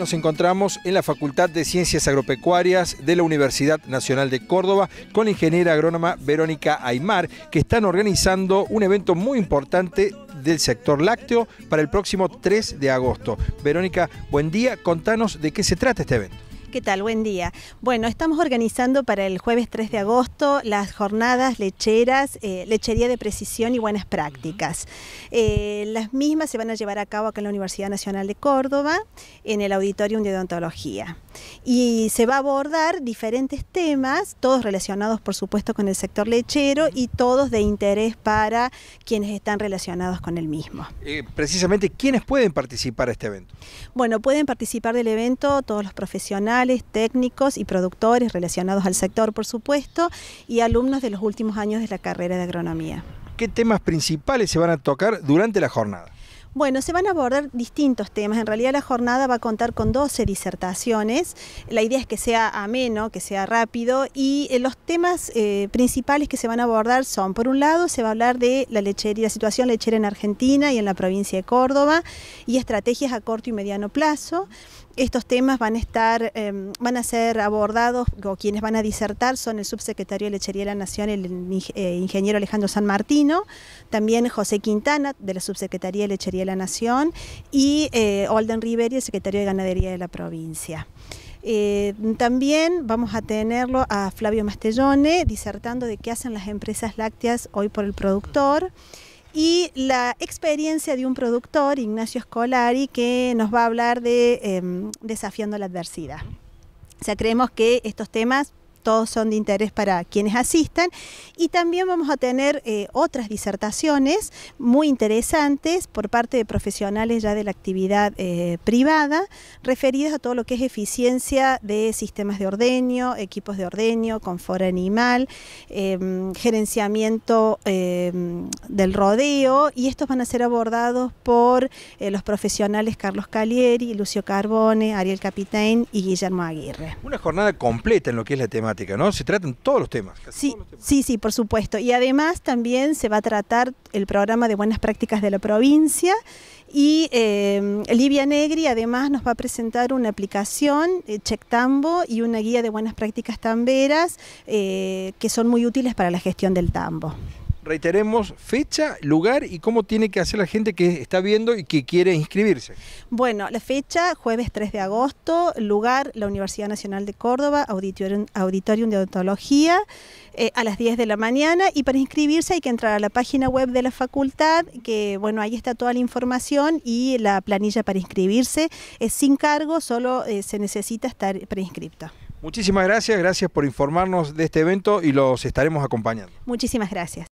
nos encontramos en la Facultad de Ciencias Agropecuarias de la Universidad Nacional de Córdoba con la ingeniera agrónoma Verónica Aymar, que están organizando un evento muy importante del sector lácteo para el próximo 3 de agosto. Verónica, buen día, contanos de qué se trata este evento. ¿Qué tal? Buen día. Bueno, estamos organizando para el jueves 3 de agosto las jornadas lecheras, eh, lechería de precisión y buenas prácticas. Eh, las mismas se van a llevar a cabo acá en la Universidad Nacional de Córdoba, en el Auditorium de Odontología. Y se va a abordar diferentes temas, todos relacionados por supuesto con el sector lechero y todos de interés para quienes están relacionados con el mismo. Eh, precisamente, ¿quiénes pueden participar a este evento? Bueno, pueden participar del evento todos los profesionales técnicos y productores relacionados al sector, por supuesto, y alumnos de los últimos años de la carrera de agronomía. ¿Qué temas principales se van a tocar durante la jornada? Bueno, se van a abordar distintos temas. En realidad la jornada va a contar con 12 disertaciones. La idea es que sea ameno, que sea rápido y eh, los temas eh, principales que se van a abordar son, por un lado, se va a hablar de la lechería, la situación lechera en Argentina y en la provincia de Córdoba y estrategias a corto y mediano plazo. Estos temas van a estar, em, van a ser abordados, o quienes van a disertar son el subsecretario de Lechería de la Nación, el eh, ingeniero Alejandro San Martino, también José Quintana, de la subsecretaría de Lechería de la Nación, y eh, River y el secretario de Ganadería de la provincia. Eh, también vamos a tenerlo a Flavio Mastellone disertando de qué hacen las empresas lácteas hoy por el productor y la experiencia de un productor, Ignacio Scolari, que nos va a hablar de em, desafiando la adversidad. O sea, creemos que estos temas todos son de interés para quienes asistan. Y también vamos a tener eh, otras disertaciones muy interesantes por parte de profesionales ya de la actividad eh, privada, referidas a todo lo que es eficiencia de sistemas de ordeño, equipos de ordeño, confort animal, em, gerenciamiento em, del rodeo, y estos van a ser abordados por eh, los profesionales Carlos Calieri, Lucio Carbone, Ariel Capitán y Guillermo Aguirre. Una jornada completa en lo que es la tema ¿no? Se tratan todos los temas. sí, sí, sí, por supuesto. Y además también se va a tratar el programa de buenas prácticas de la provincia y Libia eh, Livia Negri además nos va a presentar una aplicación, eh, Check Tambo, y una guía de buenas prácticas tamberas eh, que son muy útiles para la gestión del tambo. Reiteremos fecha, lugar y cómo tiene que hacer la gente que está viendo y que quiere inscribirse. Bueno, la fecha, jueves 3 de agosto, lugar, la Universidad Nacional de Córdoba, Auditorium, de Odontología, eh, a las 10 de la mañana. Y para inscribirse hay que entrar a la página web de la facultad, que bueno, ahí está toda la información y la planilla para inscribirse. Es sin cargo, solo eh, se necesita estar preinscripto. Muchísimas gracias, gracias por informarnos de este evento y los estaremos acompañando. Muchísimas gracias.